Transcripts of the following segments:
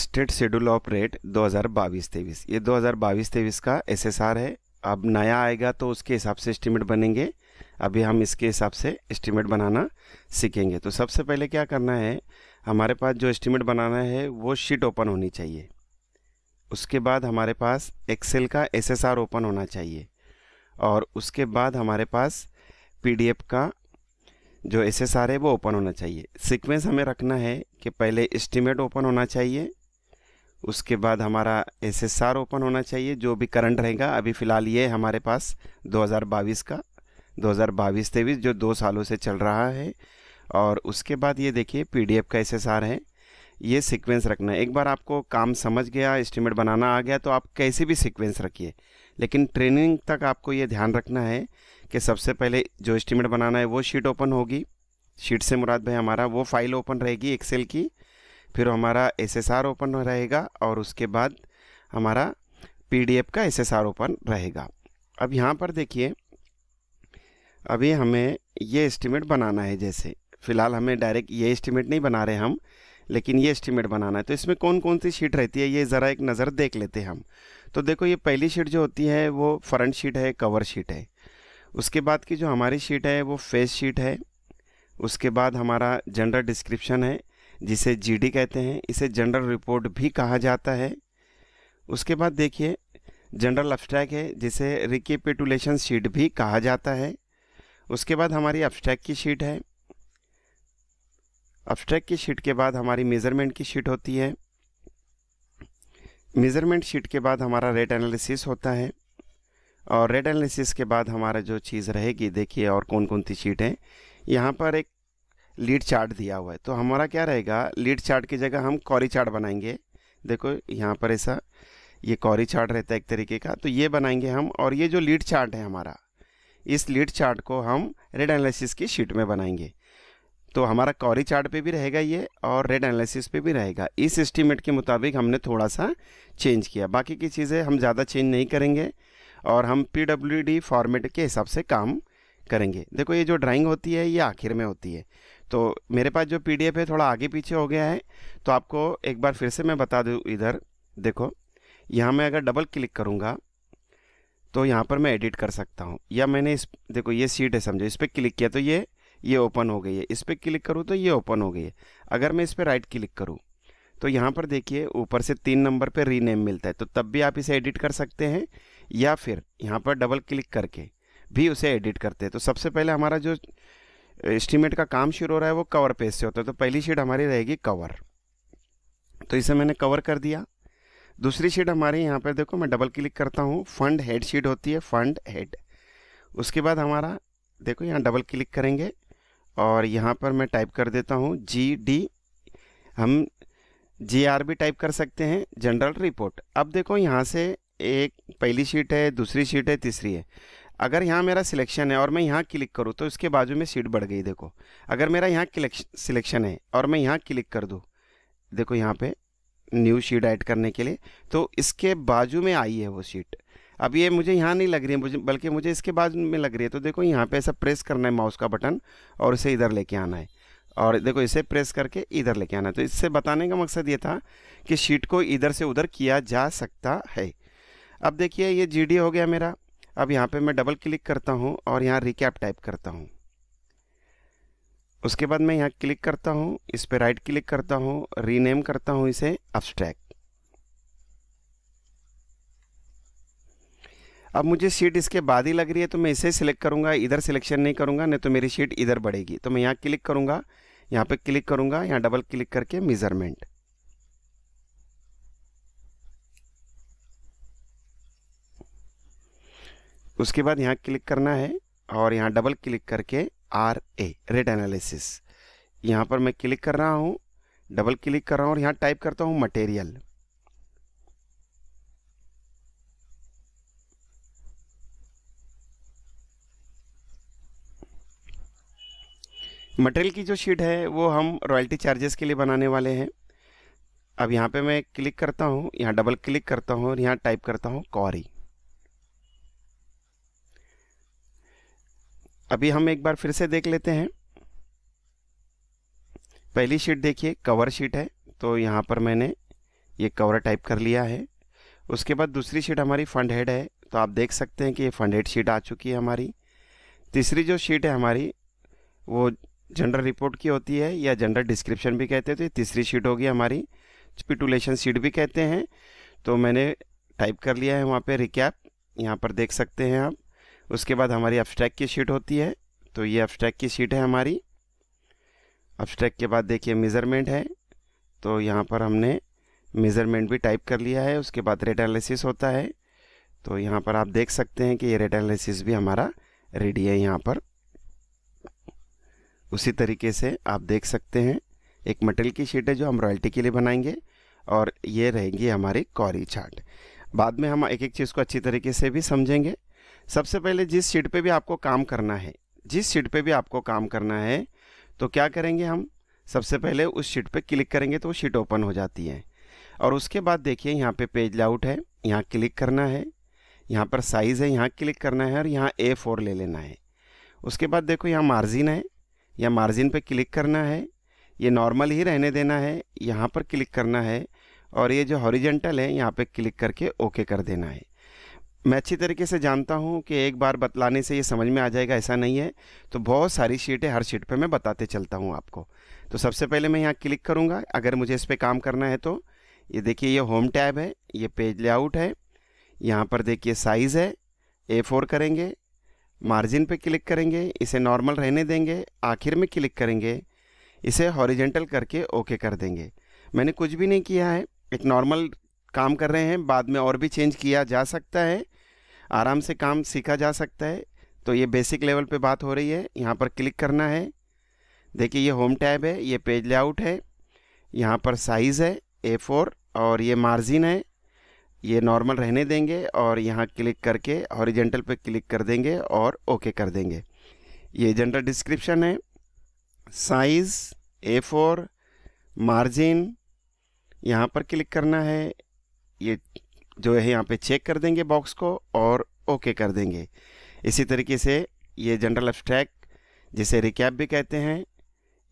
state schedule of rate 2022-23 ये 2022-23 का SSR है अब नया आएगा तो उसके हिसाब से एस्टिमेट बनेंगे अभी हम इसके हिसाब से इस्टीमेट बनाना सीखेंगे तो सबसे पहले क्या करना है हमारे पास जो एस्टिमेट बनाना है वो शीट ओपन होनी चाहिए उसके बाद हमारे पास एक्सेल का एसएसआर ओपन होना चाहिए और उसके बाद हमारे पास पीडीएफ का जो एस एस आर है वो ओपन होना चाहिए सीक्वेंस हमें रखना है कि पहले इस्टीमेट ओपन होना चाहिए उसके बाद हमारा एस एस आर ओपन होना चाहिए जो भी करंट रहेगा अभी फ़िलहाल ये हमारे पास 2022 का 2022 तेईस जो दो सालों से चल रहा है और उसके बाद ये देखिए पीडीएफ का एस एस आर है ये सीक्वेंस रखना है एक बार आपको काम समझ गया एस्टिमेट बनाना आ गया तो आप कैसे भी सीक्वेंस रखिए लेकिन ट्रेनिंग तक आपको ये ध्यान रखना है कि सबसे पहले जो एस्टिमेट बनाना है वो शीट ओपन होगी शीट से मुराद भाई हमारा वो फाइल ओपन रहेगी एक्सेल की फिर हमारा एस एस आर ओपन रहेगा और उसके बाद हमारा पी डी एफ का एस एस आर ओपन रहेगा अब यहाँ पर देखिए अभी हमें ये एस्टिमेट बनाना है जैसे फ़िलहाल हमें डायरेक्ट ये एस्टिमेट नहीं बना रहे हम लेकिन ये एस्टिमेट बनाना है तो इसमें कौन कौन सी शीट रहती है ये ज़रा एक नज़र देख लेते हैं हम तो देखो ये पहली शीट जो होती है वो फ्रंट शीट है कवर शीट है उसके बाद की जो हमारी शीट है वो फेस शीट है उसके बाद हमारा जनरल डिस्क्रिप्शन है जिसे जीडी कहते हैं इसे जनरल रिपोर्ट भी कहा जाता है उसके बाद देखिए जनरल अब्स्ट्रैक्ट है जिसे रिकेपिटुलेशन शीट भी कहा जाता है उसके बाद हमारी अब्स्ट्रैक्ट की शीट है अपस्टैक की शीट के बाद हमारी मेज़रमेंट की शीट होती है मेज़रमेंट शीट के बाद हमारा रेट एनालिसिस होता है और रेट एनालिसिस के बाद हमारा जो चीज़ रहेगी देखिए और कौन कौन सी शीट है यहाँ पर एक लीड चार्ट दिया हुआ है तो हमारा क्या रहेगा लीड चार्ट की जगह हम कॉरी चार्ट बनाएंगे देखो यहाँ पर ऐसा ये कॉरी चार्ट रहता है एक तरीके का तो ये बनाएंगे हम और ये जो लीड चार्ट है हमारा इस लीड चार्ट को हम रेड एनालिसिस की शीट में बनाएंगे तो हमारा कॉरी चार्ट पे भी रहेगा ये और रेड एनालिसिस पे भी रहेगा इस एस्टीमेट के मुताबिक हमने थोड़ा सा चेंज किया बाकी की चीज़ें हम ज़्यादा चेंज नहीं करेंगे और हम पी फॉर्मेट के हिसाब से काम करेंगे देखो ये जो ड्राइंग होती है ये आखिर में होती है तो मेरे पास जो पी है थोड़ा आगे पीछे हो गया है तो आपको एक बार फिर से मैं बता दूँ इधर देखो यहाँ मैं अगर डबल क्लिक करूँगा तो यहाँ पर मैं एडिट कर सकता हूँ या मैंने इस देखो ये सीट है समझो इस पर क्लिक किया तो ये ये ओपन हो गई है इस पर क्लिक करूँ तो ये ओपन हो गई है अगर मैं इस पर राइट क्लिक करूँ तो यहाँ पर देखिए ऊपर से तीन नंबर पर रीनेम मिलता है तो तब भी आप इसे एडिट कर सकते हैं या फिर यहाँ पर डबल क्लिक करके भी उसे एडिट करते हैं तो सबसे पहले हमारा जो एस्टिमेट का काम शुरू हो रहा है वो कवर पेज से होता है तो पहली शीट हमारी रहेगी कवर तो इसे मैंने कवर कर दिया दूसरी शीट हमारे यहाँ पर देखो मैं डबल क्लिक करता हूँ फंड हेड शीट होती है फंड हेड उसके बाद हमारा देखो यहाँ डबल क्लिक करेंगे और यहाँ पर मैं टाइप कर देता हूँ जी डी हम जी आर भी टाइप कर सकते हैं जनरल रिपोर्ट अब देखो यहाँ से एक पहली शीट है दूसरी शीट है तीसरी है अगर यहाँ मेरा सिलेक्शन है और मैं यहाँ क्लिक करूँ तो इसके बाजू में सीट बढ़ गई देखो अगर मेरा यहाँ सिलेक्शन है और मैं यहाँ क्लिक कर दूँ देखो यहाँ पे न्यू शीट ऐड करने के लिए तो इसके बाजू में आई है वो शीट अब ये मुझे यहाँ नहीं लग रही है मुझे बल्कि मुझे इसके बाजू में लग रही है तो देखो यहाँ पे ऐसा प्रेस करना है माउस का बटन और इसे इधर लेके आना है और देखो इसे प्रेस करके इधर लेके आना है तो इससे बताने का मकसद ये था कि शीट को इधर से उधर किया जा सकता है अब देखिए ये जी हो गया मेरा अब यहाँ पे मैं डबल क्लिक करता हूँ और यहाँ रिकैप टाइप करता हूँ उसके बाद मैं यहाँ क्लिक करता हूँ इस पर राइट क्लिक करता हूँ रीनेम करता हूँ इसे अब्सट्रैक्ट अब मुझे सीट इसके बाद ही लग रही है तो मैं इसे सिलेक्ट करूँगा इधर सिलेक्शन नहीं करूँगा नहीं तो मेरी सीट इधर बढ़ेगी तो मैं यहाँ क्लिक करूँगा यहाँ पे क्लिक करूँगा यहाँ डबल क्लिक करके मेज़रमेंट उसके बाद यहाँ क्लिक करना है और यहाँ डबल क्लिक करके आर ए रेट एनालिसिस यहाँ पर मैं क्लिक कर रहा हूँ डबल क्लिक कर रहा हूँ और यहाँ टाइप करता हूँ मटेरियल मटेरियल की जो शीट है वो हम रॉयल्टी चार्जेस के लिए बनाने वाले हैं अब यहाँ पे मैं क्लिक करता हूँ यहाँ डबल क्लिक करता हूँ और यहाँ टाइप करता हूँ कॉरी अभी हम एक बार फिर से देख लेते हैं पहली शीट देखिए कवर शीट है तो यहाँ पर मैंने ये कवर टाइप कर लिया है उसके बाद दूसरी शीट हमारी फंड हेड है तो आप देख सकते हैं कि ये फंड हेड शीट आ चुकी है हमारी तीसरी जो शीट है हमारी वो जनरल रिपोर्ट की होती है या जनरल डिस्क्रिप्शन भी कहते हैं तो ये तीसरी शीट होगी हमारी पिटुलेशन शीट भी कहते हैं तो मैंने टाइप कर लिया है वहाँ पर रिकैप यहाँ पर देख सकते हैं आप उसके बाद हमारी अपस्ट्रैक की शीट होती है तो ये अपस्ट्रैक की शीट है हमारी अपस्ट्रैक के बाद देखिए मेज़रमेंट है तो यहाँ पर हमने मेज़रमेंट भी टाइप कर लिया है उसके बाद रेट एनालिसिस होता है तो यहाँ पर आप देख सकते हैं कि ये रेट एनालिसिस भी हमारा रेडी है यहाँ पर उसी तरीके से आप देख सकते हैं एक मटेरियल की शीट है जो हम रॉयल्टी के लिए बनाएंगे और ये रहेंगी हमारी कॉरी चार्ट बाद में हम एक एक चीज़ को अच्छी तरीके से भी समझेंगे सबसे पहले जिस सीट पे भी आपको काम करना है जिस सीट पे भी आपको काम करना है तो क्या करेंगे हम सबसे पहले उस शीट पे क्लिक करेंगे तो वो शीट ओपन हो जाती है और उसके बाद देखिए यहाँ पे पेज लाउट है यहाँ क्लिक करना है यहाँ पर साइज़ है यहाँ क्लिक करना है और यहाँ ए फोर ले लेना है उसके बाद देखो यहाँ मार्जिन है या मार्जिन पे क्लिक करना है ये नॉर्मल ही रहने देना है यहाँ पर क्लिक करना है और ये जो हॉरिजेंटल है यहाँ पे क्लिक करके ओके कर देना है मैं अच्छी तरीके से जानता हूँ कि एक बार बतलाने से ये समझ में आ जाएगा ऐसा नहीं है तो बहुत सारी शीटें हर शीट पे मैं बताते चलता हूँ आपको तो सबसे पहले मैं यहाँ क्लिक करूँगा अगर मुझे इस पर काम करना है तो ये देखिए ये होम टैब है ये पेज लेआउट है यहाँ पर देखिए साइज़ है ए फोर करेंगे मार्जिन पर क्लिक करेंगे इसे नॉर्मल रहने देंगे आखिर में क्लिक करेंगे इसे हॉरिजेंटल करके ओके कर देंगे मैंने कुछ भी नहीं किया है एक नॉर्मल काम कर रहे हैं बाद में और भी चेंज किया जा सकता है आराम से काम सीखा जा सकता है तो ये बेसिक लेवल पे बात हो रही है यहाँ पर क्लिक करना है देखिए ये होम टैब है ये पेज लेआउट है यहाँ पर साइज़ है ए फोर और ये मार्जिन है ये नॉर्मल रहने देंगे और यहाँ क्लिक करके ऑरिजेंटल पे क्लिक कर देंगे और ओके कर देंगे ये जनरल डिस्क्रिप्शन है साइज़ ए फोर मार्जिन यहाँ पर क्लिक करना है ये जो है यहाँ पे चेक कर देंगे बॉक्स को और ओके कर देंगे इसी तरीके से ये जनरल एब्स्ट्रैक्ट जिसे रिकैप भी कहते हैं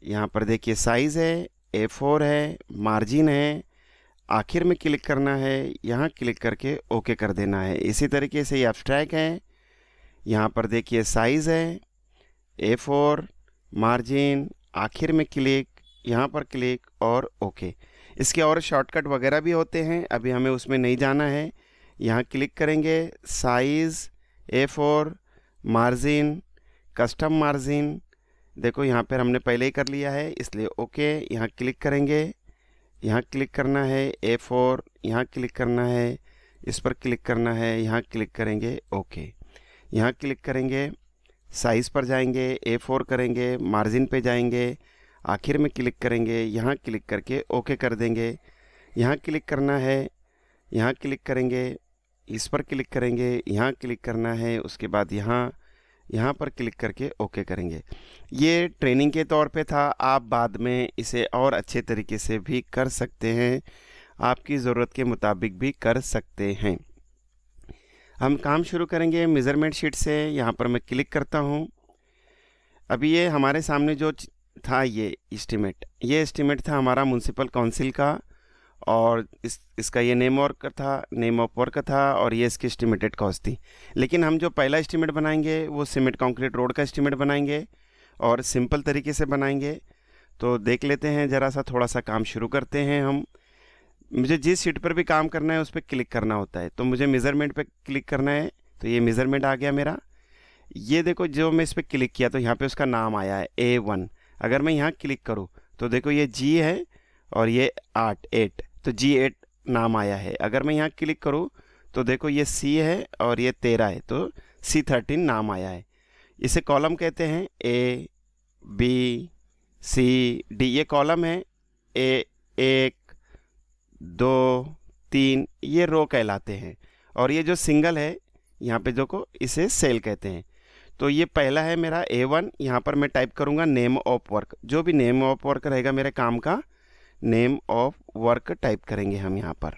यहाँ पर देखिए साइज़ है ए फोर है मार्जिन है आखिर में क्लिक करना है यहाँ क्लिक करके ओके कर देना है इसी तरीके से ये एब्स्ट्रैक्ट है यहाँ पर देखिए साइज़ है ए फोर मार्जिन आखिर में क्लिक यहाँ पर क्लिक और ओके इसके और शॉर्टकट वगैरह भी होते हैं अभी हमें उसमें नहीं जाना है यहाँ क्लिक करेंगे size A four margin custom margin देखो यहाँ पर हमने पहले ही कर लिया है इसलिए ओके यहाँ क्लिक करेंगे यहाँ क्लिक करना है ए फोर यहाँ क्लिक करना है इस पर क्लिक करना है यहाँ क्लिक करेंगे ओके यहाँ क्लिक करेंगे साइज़ पर जाएंगे ए फोर करेंगे मार्जिन पे जाएंगे आखिर में क्लिक करेंगे यहाँ क्लिक करके ओके कर देंगे यहाँ क्लिक करना है यहाँ क्लिक करेंगे इस पर क्लिक करेंगे यहाँ क्लिक करना है उसके बाद यहाँ यहाँ पर क्लिक करके ओके करेंगे ये ट्रेनिंग के तौर पे था आप बाद में इसे और अच्छे तरीके से भी कर सकते हैं आपकी ज़रूरत के मुताबिक भी कर सकते हैं हम काम शुरू करेंगे मेज़रमेंट शीट से यहाँ पर मैं क्लिक करता हूँ अभी ये हमारे सामने जो था ये इस्टीमेट ये इस्टीमेट था हमारा म्यूनसिपल काउंसिल का और इस इसका ये नेम वर्क था नेम ऑफ वर्क था और ये इसकी इस्टीमेटेड कॉस्ट थी लेकिन हम जो पहला इस्टीमेट बनाएंगे वो सीमेंट कंक्रीट रोड का इस्टीमेट बनाएंगे और सिंपल तरीके से बनाएंगे तो देख लेते हैं ज़रा सा थोड़ा सा काम शुरू करते हैं हम मुझे जिस सीट पर भी काम करना है उस पर क्लिक करना होता है तो मुझे मेज़रमेंट पर क्लिक करना है तो ये मेज़रमेंट आ गया मेरा ये देखो जो मैं इस पर क्लिक किया तो यहाँ पर उसका नाम आया है ए वन अगर मैं यहाँ क्लिक करूँ तो देखो ये जी है और ये आठ एट तो जी एट नाम आया है अगर मैं यहाँ क्लिक करूँ तो देखो ये सी है और ये तेरह है तो सी थर्टीन नाम आया है इसे कॉलम कहते हैं ए बी सी डी ये कॉलम है ए एक दो तीन ये रो कहलाते हैं और ये जो सिंगल है यहाँ पे जो को इसे सेल कहते हैं तो ये पहला है मेरा ए वन यहाँ पर मैं टाइप करूँगा नेम ऑफ वर्क जो भी नेम ऑफ वर्क रहेगा मेरे काम का नेम ऑफ वर्क टाइप करेंगे हम यहाँ पर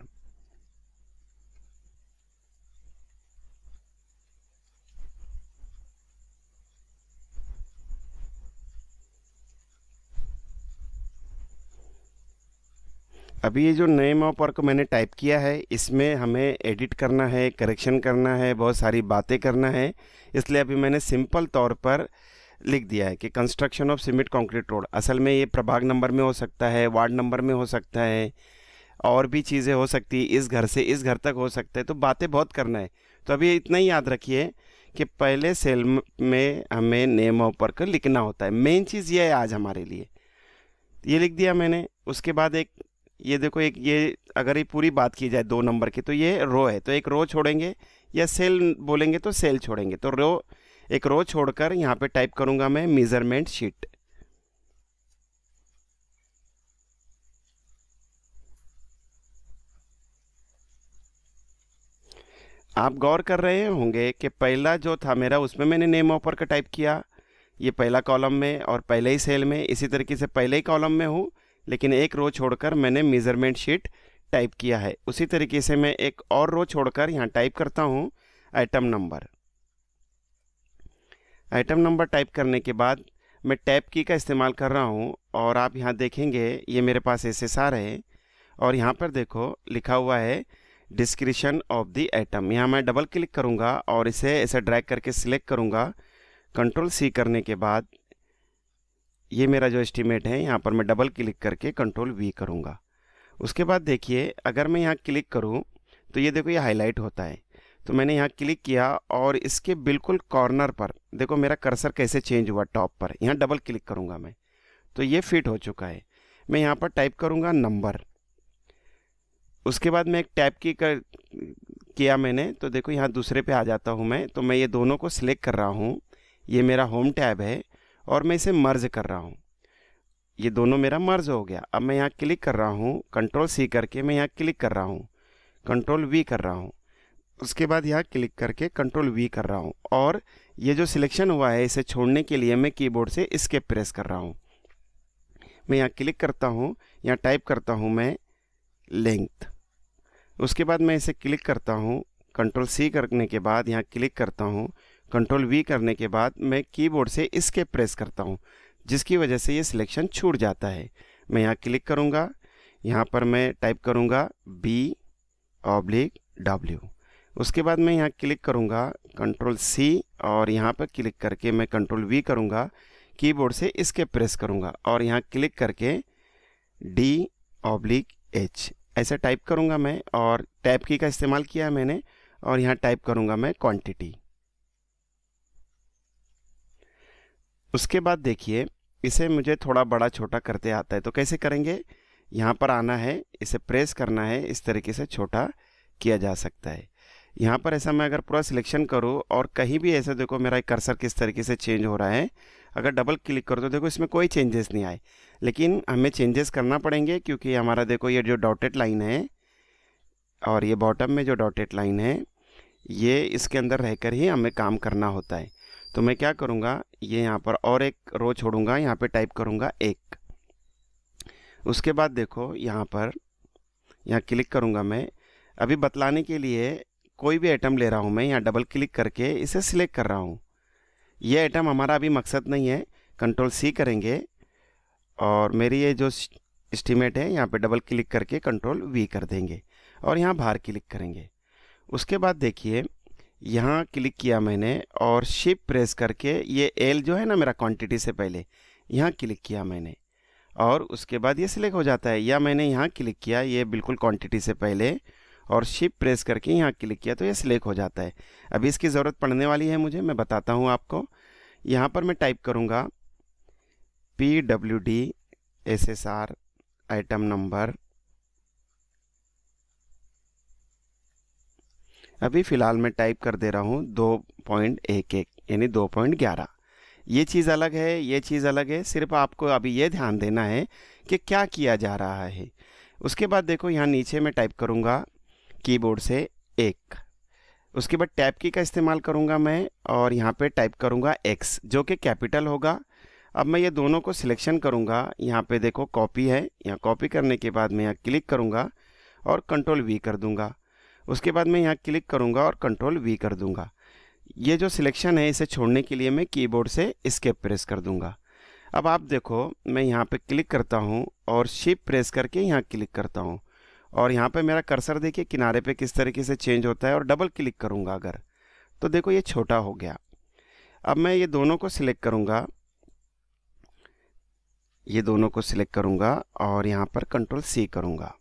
अभी ये जो नए वर्क मैंने टाइप किया है इसमें हमें एडिट करना है करेक्शन करना है बहुत सारी बातें करना है इसलिए अभी मैंने सिंपल तौर पर लिख दिया है कि construction of cement concrete road असल में ये प्रभाग नंबर में हो सकता है वार्ड नंबर में हो सकता है और भी चीज़ें हो सकती इस घर से इस घर तक हो सकता है तो बातें बहुत करना है तो अभी इतना ही याद रखिए कि पहले सेल में हमें नेम ऑफ वर्क लिखना होता है मेन चीज़ ये है आज हमारे लिए ये लिख दिया मैंने उसके बाद एक ये देखो एक ये अगर ये पूरी बात की जाए दो नंबर की तो ये रो है तो एक रो छोड़ेंगे या सेल बोलेंगे तो सेल छोड़ेंगे तो रो एक रो छोड़कर यहाँ पे टाइप करूँगा मैं मेजरमेंट शीट आप गौर कर रहे होंगे कि पहला जो था मेरा उसमें मैंने नेम ऑपर का टाइप किया ये पहला कॉलम में और पहले ही सेल में इसी तरीके से पहले ही कॉलम में हूँ लेकिन एक रो छोड़कर मैंने मेज़रमेंट शीट टाइप किया है उसी तरीके से मैं एक और रो छोड़कर यहाँ टाइप करता हूँ item number item number type करने के बाद मैं टैप की का इस्तेमाल कर रहा हूँ और आप यहाँ देखेंगे ये मेरे पास एस एस आर है और यहाँ पर देखो लिखा हुआ है डिस्क्रिप्शन ऑफ द आइटम यहाँ मैं डबल क्लिक करूँगा और इसे ऐसे ड्रैग करके सिलेक्ट करूँगा कंट्रोल सी करने के बाद ये मेरा जो एस्टीमेट है यहाँ पर मैं डबल क्लिक करके कंट्रोल वी करूँगा उसके बाद देखिए अगर मैं यहाँ क्लिक करूँ तो ये देखो ये हाईलाइट होता है तो मैंने यहाँ क्लिक किया और इसके बिल्कुल कॉर्नर पर देखो मेरा कर्सर कैसे चेंज हुआ टॉप पर यहाँ डबल क्लिक करूँगा मैं तो ये फिट हो चुका है मैं यहाँ पर टाइप करूँगा नंबर उसके बाद मैं एक टैप की कर किया मैंने तो देखो यहाँ दूसरे पे आ जाता हूँ मैं तो मैं ये दोनों को सिलेक्ट कर रहा हूँ ये मेरा होम टैब है और मैं इसे मर्ज कर रहा हूँ ये दोनों मेरा मर्ज हो गया अब मैं यहाँ क्लिक कर रहा हूँ कंट्रोल सी करके मैं यहाँ क्लिक कर रहा हूँ कंट्रोल वी कर रहा हूँ उसके बाद यहाँ क्लिक करके कंट्रोल वी कर रहा हूँ और ये जो सिलेक्शन हुआ है इसे छोड़ने के लिए मैं कीबोर्ड से इसके प्रेस कर रहा हूँ मैं यहाँ क्लिक करता हूँ यहाँ टाइप करता हूँ मैं लेंथ उसके बाद मैं इसे क्लिक करता हूँ कंट्रोल सी करने के बाद यहाँ क्लिक करता हूँ कंट्रोल वी करने के बाद मैं कीबोर्ड से इसके प्रेस करता हूँ जिसकी वजह से ये सिलेक्शन छूट जाता है मैं यहाँ क्लिक करूँगा यहाँ पर मैं टाइप करूँगा बी ऑब्लिक डब्ल्यू उसके बाद मैं यहाँ क्लिक करूँगा कंट्रोल सी और यहाँ पर क्लिक करके मैं कंट्रोल वी करूँगा कीबोर्ड से इसके प्रेस करूँगा और यहाँ क्लिक करके डी ऑब्लिक एच ऐसा टाइप करूँगा मैं और टैप की का इस्तेमाल किया है मैंने और यहाँ टाइप करूँगा मैं क्वान्टिटी उसके बाद देखिए इसे मुझे थोड़ा बड़ा छोटा करते आता है तो कैसे करेंगे यहाँ पर आना है इसे प्रेस करना है इस तरीके से छोटा किया जा सकता है यहाँ पर ऐसा मैं अगर पूरा सिलेक्शन करूँ और कहीं भी ऐसा देखो मेरा एक कर्सर किस तरीके से चेंज हो रहा है अगर डबल क्लिक करो तो देखो इसमें कोई चेंजेस नहीं आए लेकिन हमें चेंजेस करना पड़ेंगे क्योंकि हमारा देखो ये जो डॉटेड लाइन है और ये बॉटम में जो डॉटेड लाइन है ये इसके अंदर रहकर ही हमें काम करना होता है तो मैं क्या करूँगा ये यहाँ पर और एक रो छोड़ूंगा यहाँ पे टाइप करूँगा एक उसके बाद देखो यहाँ पर यहाँ क्लिक करूँगा मैं अभी बतलाने के लिए कोई भी आइटम ले रहा हूँ मैं यहाँ डबल क्लिक करके इसे सिलेक्ट कर रहा हूँ ये आइटम हमारा अभी मकसद नहीं है कंट्रोल सी करेंगे और मेरी ये जो इस्टीमेट है यहाँ पे डबल क्लिक करके कंट्रोल वी कर देंगे और यहाँ बाहर क्लिक करेंगे उसके बाद देखिए यहाँ क्लिक किया मैंने और शिप प्रेस करके ये एल जो है ना मेरा क्वांटिटी से पहले यहाँ क्लिक किया मैंने और उसके बाद ये सिलेक्ट हो जाता है या मैंने यहाँ क्लिक किया ये बिल्कुल क्वांटिटी से पहले और शिप प्रेस करके यहाँ क्लिक किया तो ये सिलेक्ट हो जाता है अभी इसकी ज़रूरत पड़ने वाली है मुझे मैं बताता हूँ आपको यहाँ पर मैं टाइप करूँगा P W D S S R item number अभी फ़िलहाल मैं टाइप कर दे रहा हूँ दो पॉइंट एक एक यानी दो पॉइंट ग्यारह ये चीज़ अलग है ये चीज़ अलग है सिर्फ आपको अभी ये ध्यान देना है कि क्या किया जा रहा है उसके बाद देखो यहाँ नीचे मैं टाइप करूँगा कीबोर्ड से एक उसके बाद टैप की का इस्तेमाल करूँगा मैं और यहाँ पे टाइप करूँगा एक्स जो कि कैपिटल होगा अब मैं ये दोनों को सिलेक्शन करूँगा यहाँ पे देखो कॉपी है यहाँ कॉपी करने के बाद मैं यहाँ क्लिक करूँगा और कंट्रोल वी कर दूँगा उसके बाद मैं यहाँ क्लिक करूँगा और कंट्रोल वी कर दूँगा ये जो सिलेक्शन है इसे छोड़ने के लिए मैं कीबोर्ड से स्केप प्रेस कर दूँगा अब आप देखो मैं यहाँ पर क्लिक करता हूँ और शिप प्रेस करके यहाँ क्लिक करता हूँ और यहाँ पर मेरा कर्सर देखिए किनारे पर किस तरीके से चेंज होता है और डबल क्लिक करूँगा अगर तो देखो ये छोटा हो गया अब मैं ये दोनों को सिलेक्ट करूँगा ये दोनों को सिलेक्ट करूँगा और यहाँ पर कंट्रोल सी करूँगा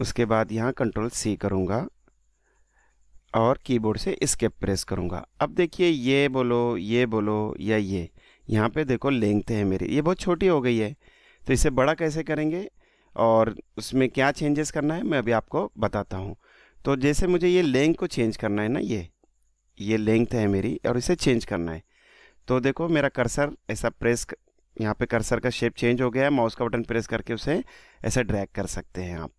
उसके बाद यहाँ कंट्रोल सी करूँगा और कीबोर्ड से स्केप प्रेस करूँगा अब देखिए ये बोलो ये बोलो या ये यहाँ पे देखो लेंथ है मेरी ये बहुत छोटी हो गई है तो इसे बड़ा कैसे करेंगे और उसमें क्या चेंजेस करना है मैं अभी आपको बताता हूँ तो जैसे मुझे ये लेंथ को चेंज करना है ना ये ये लेंथ है मेरी और इसे चेंज करना है तो देखो मेरा कर्सर ऐसा प्रेस यहाँ पे कर्सर का शेप चेंज हो गया है माउस का बटन प्रेस करके उसे ऐसा ड्रैग कर सकते हैं आप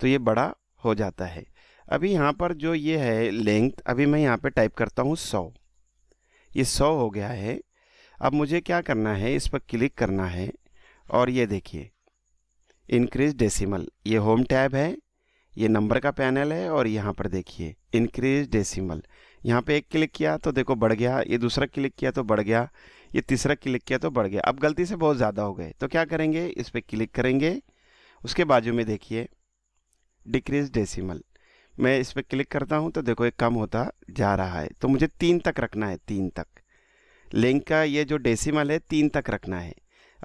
तो ये बड़ा हो जाता है अभी यहाँ पर जो ये है लेंथ अभी मैं यहाँ पे टाइप करता हूँ सौ ये सौ हो गया है अब मुझे क्या करना है इस पर क्लिक करना है और ये देखिए इंक्रीज डेसिमल ये होम टैब है ये नंबर का पैनल है और यहाँ पर देखिए इंक्रीज डेसिमल यहाँ पे एक क्लिक किया तो देखो बढ़ गया ये दूसरा क्लिक किया तो बढ़ गया ये तीसरा क्लिक किया तो बढ़ गया अब गलती से बहुत ज़्यादा हो गए तो क्या करेंगे इस पर क्लिक करेंगे उसके बाजू में देखिए डिक्रीज डेसिमल मैं इस पर क्लिक करता हूँ तो देखो एक कम होता जा रहा है तो मुझे तीन तक रखना है तीन तक लिंक का ये जो डेसिमल है तीन तक रखना है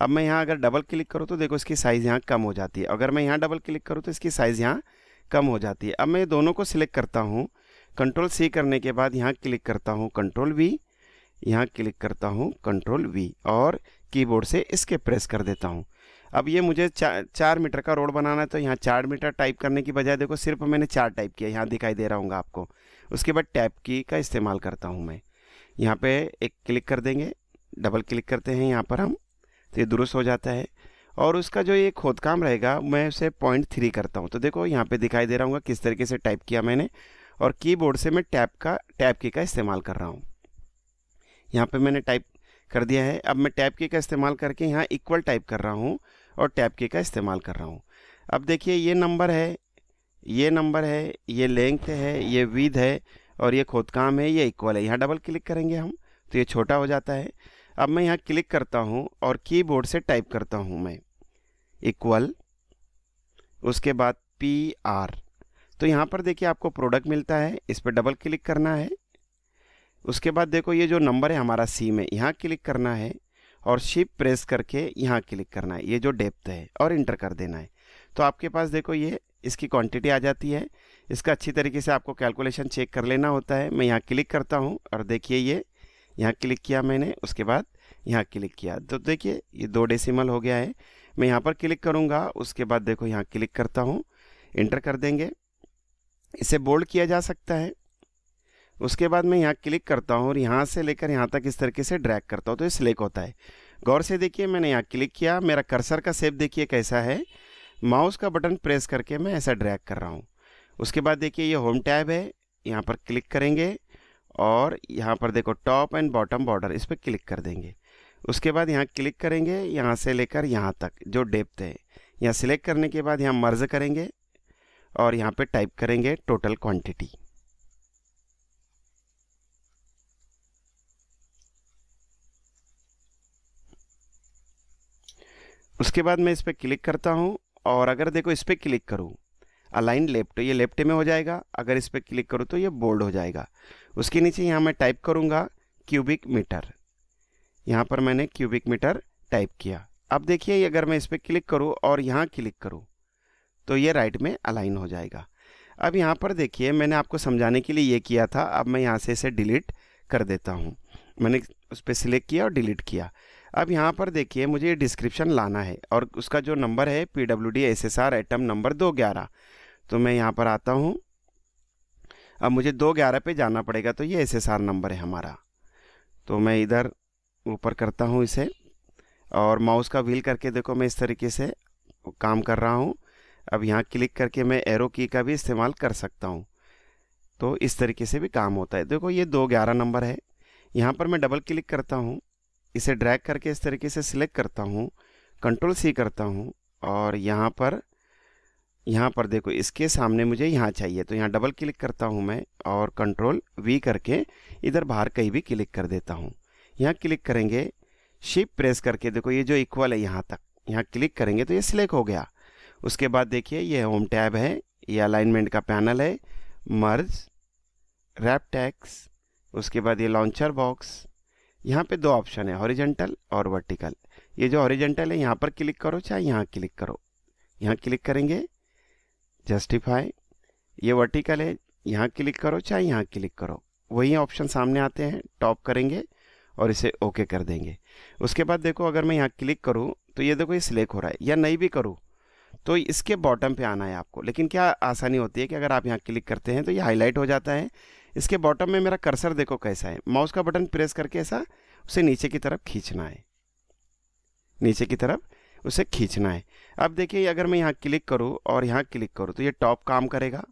अब मैं यहाँ अगर डबल क्लिक करूँ तो देखो इसकी साइज़ यहाँ कम हो जाती है अगर मैं यहाँ डबल क्लिक करूँ तो इसकी साइज़ यहाँ कम हो जाती है अब मैं दोनों को सिलेक्ट करता हूँ कंट्रोल सी करने के बाद यहाँ क्लिक करता हूँ कंट्रोल वी यहाँ क्लिक करता हूँ कंट्रोल वी और कीबोर्ड से इसके प्रेस कर देता हूँ अब ये मुझे चा, चार मीटर का रोड बनाना है तो यहाँ चार मीटर टाइप करने की बजाय देखो सिर्फ मैंने चार टाइप किया यहाँ दिखाई दे रहा हूँ आपको उसके बाद टैप की का इस्तेमाल करता हूँ मैं यहाँ पे एक क्लिक कर देंगे डबल क्लिक करते हैं यहाँ पर हम तो ये दुरुस्त हो जाता है और उसका जो ये खोद काम रहेगा मैं उसे पॉइंट थ्री करता हूँ तो देखो यहाँ पे दिखाई दे रहा हूँ किस तरीके से टाइप किया मैंने और कीबोर्ड से मैं टैप का टैप की का इस्तेमाल कर रहा हूँ यहाँ पे मैंने टाइप कर दिया है अब मैं टैप की का इस्तेमाल करके यहाँ इक्वल टाइप कर रहा हूँ और टैप के का इस्तेमाल कर रहा हूँ अब देखिए ये नंबर है ये नंबर है ये लेंथ है ये विध है और ये खोदकाम है ये इक्वल है यहाँ डबल क्लिक करेंगे हम तो ये छोटा हो जाता है अब मैं यहाँ क्लिक करता हूँ और कीबोर्ड से टाइप करता हूँ मैं इक्वल उसके बाद पी आर तो यहाँ पर देखिए आपको प्रोडक्ट मिलता है इस पर डबल क्लिक करना है उसके बाद देखो ये जो नंबर है हमारा सी में यहाँ क्लिक करना है और शिप प्रेस करके यहाँ क्लिक करना है ये जो डेप्थ है और इंटर कर देना है तो आपके पास देखो ये इसकी क्वांटिटी आ जाती है इसका अच्छी तरीके से आपको कैलकुलेशन चेक कर लेना होता है मैं यहाँ क्लिक करता हूँ और देखिए ये यहाँ क्लिक किया मैंने उसके बाद यहाँ क्लिक किया तो देखिए ये दो डेसिमल हो गया है मैं यहाँ पर क्लिक करूँगा उसके बाद देखो यहाँ क्लिक करता हूँ इंटर कर देंगे इसे बोल्ड किया जा सकता है उसके बाद मैं यहाँ क्लिक करता हूँ और यहाँ से लेकर यहाँ तक इस तरीके से ड्रैग करता हूँ तो ये सिलेक्ट होता है गौर से देखिए मैंने यहाँ क्लिक किया मेरा कर्सर का सेप देखिए कैसा है माउस का बटन प्रेस करके मैं ऐसा ड्रैग कर रहा हूँ उसके बाद देखिए ये होम टैब है यहाँ पर क्लिक करेंगे और यहाँ पर देखो टॉप एंड बॉटम बॉर्डर इस पर क्लिक कर देंगे उसके बाद यहाँ क्लिक करेंगे यहाँ से लेकर यहाँ तक जो डेप्थ है यहाँ सिलेक्ट करने के बाद यहाँ मर्ज करेंगे और यहाँ पे टाइप करेंगे टोटल क्वांटिटी उसके बाद मैं इस पर क्लिक करता हूँ और अगर देखो इस पर क्लिक करूँ अलाइन लेफ्ट ये लेफ्ट में हो जाएगा अगर इस पर क्लिक करूँ तो ये बोल्ड हो जाएगा उसके नीचे यहाँ मैं टाइप करूँगा क्यूबिक मीटर यहाँ पर मैंने क्यूबिक मीटर टाइप किया अब देखिए अगर मैं इस पर क्लिक करूँ और यहाँ क्लिक करूँ तो ये राइट में अलाइन हो जाएगा अब यहाँ पर देखिए मैंने आपको समझाने के लिए ये किया था अब मैं यहाँ से इसे डिलीट कर देता हूँ मैंने उस पर सिलेक्ट किया और डिलीट किया अब यहाँ पर देखिए मुझे डिस्क्रिप्शन लाना है और उसका जो नंबर है P W D S S R item number दो ग्यारह तो मैं यहाँ पर आता हूँ अब मुझे दो ग्यारह पे जाना पड़ेगा तो ये एस एस आर नंबर है हमारा तो मैं इधर ऊपर करता हूँ इसे और माउस का व्हील करके देखो मैं इस तरीके से काम कर रहा हूँ अब यहाँ क्लिक करके मैं एरो की का भी इस्तेमाल कर सकता हूँ तो इस तरीके से भी काम होता है देखो ये दो ग्यारह नंबर है यहाँ पर मैं डबल क्लिक करता हूँ इसे ड्रैग करके इस तरीके से सिलेक्ट करता हूँ कंट्रोल सी करता हूँ और यहाँ पर यहाँ पर देखो इसके सामने मुझे यहाँ चाहिए तो यहाँ डबल क्लिक करता हूँ मैं और कंट्रोल वी करके इधर बाहर कहीं भी क्लिक कर देता हूँ यहाँ क्लिक करेंगे शिप प्रेस करके देखो ये जो इक्वल है यहाँ तक यहाँ क्लिक करेंगे तो ये सिलेक्ट हो गया उसके बाद देखिए ये होम टैब है ये अलाइनमेंट का पैनल है मर्ज रैप टैक्स उसके बाद ये लॉन्चर बॉक्स यहाँ पे दो ऑप्शन है हॉरिजेंटल और वर्टिकल ये जो हॉरिजेंटल है यहाँ पर क्लिक करो चाहे यहाँ क्लिक करो यहाँ क्लिक करेंगे जस्टिफाई ये वर्टिकल है यहाँ क्लिक करो चाहे यहाँ क्लिक करो वही ऑप्शन सामने आते हैं टॉप करेंगे और इसे ओके कर देंगे उसके बाद देखो अगर मैं यहाँ क्लिक करूँ तो ये देखो ये सिलेक्ट हो रहा है या नहीं भी करूँ तो इसके बॉटम पे आना है आपको लेकिन क्या आसानी होती है कि अगर आप यहाँ क्लिक करते हैं तो ये हाईलाइट हो जाता है इसके बॉटम में मेरा कर्सर देखो कैसा है माउस का बटन प्रेस करके ऐसा उसे नीचे की तरफ खींचना है नीचे की तरफ उसे खींचना है अब देखिए अगर मैं यहाँ क्लिक करूँ और यहाँ क्लिक करूँ तो ये टॉप काम करेगा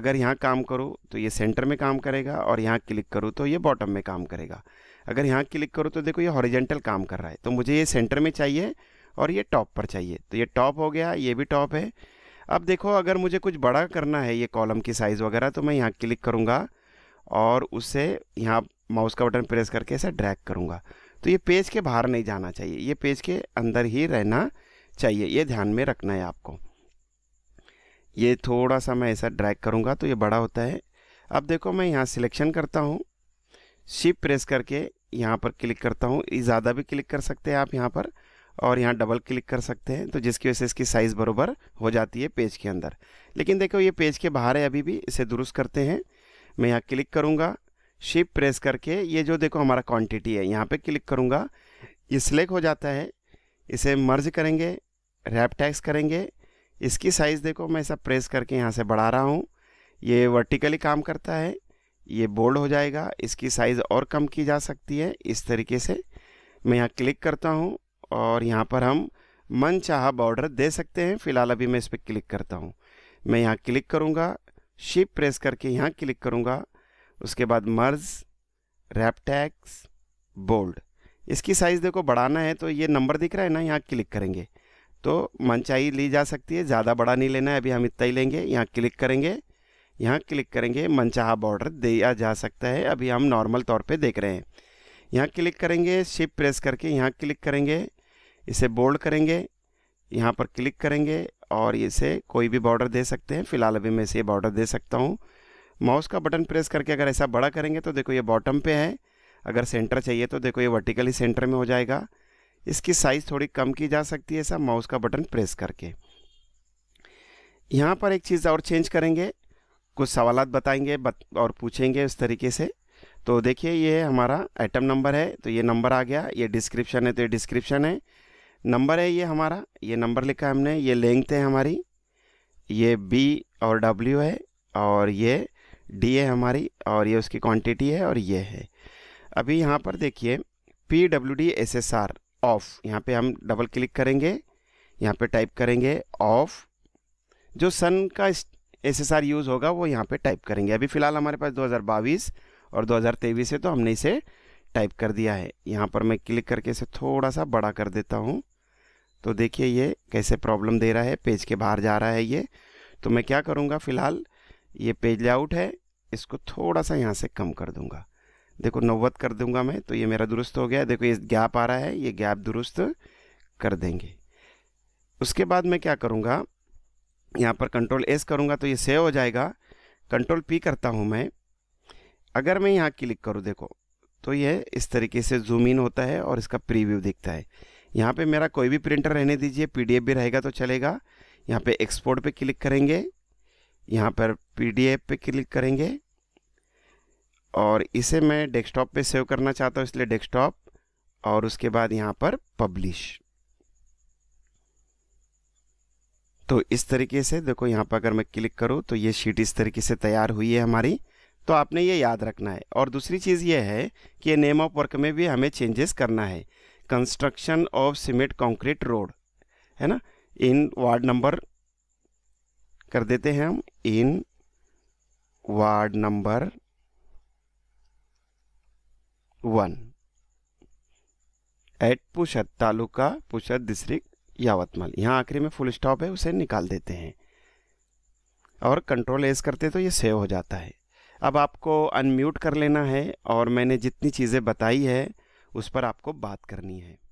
अगर यहाँ काम करूँ तो ये सेंटर में काम करेगा और यहाँ क्लिक करूँ तो ये बॉटम में काम करेगा अगर यहाँ क्लिक करूँ तो देखो ये हॉरिजेंटल काम कर रहा है तो मुझे ये सेंटर में चाहिए और ये टॉप पर चाहिए तो ये टॉप हो गया ये भी टॉप है अब देखो अगर मुझे कुछ बड़ा करना है ये कॉलम की साइज़ वगैरह तो मैं यहाँ क्लिक करूँगा और उसे यहाँ माउस का बटन प्रेस करके ऐसा ड्रैग करूँगा तो ये पेज के बाहर नहीं जाना चाहिए ये पेज के अंदर ही रहना चाहिए ये ध्यान में रखना है आपको ये थोड़ा सा मैं ऐसा ड्रैग करूँगा तो ये बड़ा होता है अब देखो मैं यहाँ सिलेक्शन करता हूँ शिप प्रेस करके यहाँ पर क्लिक करता हूँ ज़्यादा भी क्लिक कर सकते हैं आप यहाँ पर और यहाँ डबल क्लिक कर सकते हैं तो जिसकी वजह से इसकी साइज़ बरोबर हो जाती है पेज के अंदर लेकिन देखो ये पेज के बाहर है अभी भी इसे दुरुस्त करते हैं मैं यहाँ क्लिक करूँगा शिप प्रेस करके ये जो देखो हमारा क्वांटिटी है यहाँ पे क्लिक करूँगा ये सिलेक्ट हो जाता है इसे मर्ज करेंगे रैप टैक्स करेंगे इसकी साइज़ देखो मैं ऐसा प्रेस करके यहाँ से बढ़ा रहा हूँ ये वर्टिकली काम करता है ये बोल्ड हो जाएगा इसकी साइज़ और कम की जा सकती है इस तरीके से मैं यहाँ क्लिक करता हूँ और यहाँ पर हम मन चाह बॉर्डर दे सकते हैं फ़िलहाल अभी मैं इस पर क्लिक करता हूँ मैं यहाँ क्लिक करूँगा शिप प्रेस करके यहाँ क्लिक करूँगा उसके बाद मर्ज रैपटैक्स बोल्ड इसकी साइज़ देखो बढ़ाना है तो ये नंबर दिख रहा है ना यहाँ क्लिक करेंगे तो मनचाही ली जा सकती है ज़्यादा बड़ा नहीं लेना है अभी हम इतना ही लेंगे यहाँ क्लिक करेंगे यहाँ क्लिक करेंगे मनचाहा बॉर्डर दिया जा सकता है अभी हम नॉर्मल तौर पे देख रहे हैं यहाँ क्लिक करेंगे शिप प्रेस करके यहाँ क्लिक करेंगे इसे बोल्ड करेंगे यहाँ पर क्लिक करेंगे और इसे कोई भी बॉर्डर दे सकते हैं फिलहाल अभी मैं इसे बॉर्डर दे सकता हूँ माउस का बटन प्रेस करके अगर ऐसा बड़ा करेंगे तो देखो ये बॉटम पे है अगर सेंटर चाहिए तो देखो ये वर्टिकली सेंटर में हो जाएगा इसकी साइज़ थोड़ी कम की जा सकती है ऐसा माउस का बटन प्रेस करके यहाँ पर एक चीज़ और चेंज करेंगे कुछ सवाल बताएंगे बत, और पूछेंगे उस तरीके से तो देखिए ये हमारा आइटम नंबर है तो ये नंबर आ गया ये डिस्क्रिप्शन है तो ये डिस्क्रिप्शन है नंबर है ये हमारा ये नंबर लिखा हमने ये लेंथ है हमारी ये बी और डब्ल्यू है और ये डी है हमारी और ये उसकी क्वांटिटी है और ये है अभी यहाँ पर देखिए P W D S S R of यहाँ पे हम डबल क्लिक करेंगे यहाँ पे टाइप करेंगे ऑफ जो सन का एस एस आर यूज़ होगा वो यहाँ पे टाइप करेंगे अभी फ़िलहाल हमारे पास बाईस और तेईस है तो हमने इसे टाइप कर दिया है यहाँ पर मैं क्लिक करके इसे थोड़ा सा बड़ा कर देता हूँ तो देखिए ये कैसे प्रॉब्लम दे रहा है पेज के बाहर जा रहा है ये तो मैं क्या करूँगा फ़िलहाल ये पेज लेआउट है इसको थोड़ा सा यहाँ से कम कर दूँगा देखो नव्वत कर दूँगा मैं तो ये मेरा दुरुस्त हो गया देखो ये गैप आ रहा है ये गैप दुरुस्त कर देंगे उसके बाद मैं क्या करूँगा यहाँ पर कंट्रोल एस करूँगा तो ये सेव हो जाएगा कंट्रोल पी करता हूँ मैं अगर मैं यहाँ क्लिक करूँ देखो तो ये इस तरीके से जूम इन होता है और इसका प्रीव्यू दिखता है यहाँ पे मेरा कोई भी प्रिंटर रहने दीजिए पीडीएफ भी रहेगा तो चलेगा यहाँ पे एक्सपोर्ट पे क्लिक करेंगे यहाँ पर पीडीएफ पे क्लिक करेंगे और इसे मैं डेस्कटॉप पे सेव करना चाहता हूँ इसलिए डेस्कटॉप और उसके बाद यहाँ पर पब्लिश तो इस तरीके से देखो यहाँ पर अगर मैं क्लिक करूँ तो ये शीट इस तरीके से तैयार हुई है हमारी तो आपने ये याद रखना है और दूसरी चीज़ ये है कि नेम ऑफ वर्क में भी हमें चेंजेस करना है construction of cement concrete road है ना इन वार्ड नंबर कर देते हैं हम in ward number one eight Pusad taluka Pusad district Yavatmal यहाँ आखिरी में फुल स्टॉप है उसे निकाल देते हैं और कंट्रोल एस करते तो ये सेव हो जाता है अब आपको अनम्यूट कर लेना है और मैंने जितनी चीज़ें बताई है उस पर आपको बात करनी है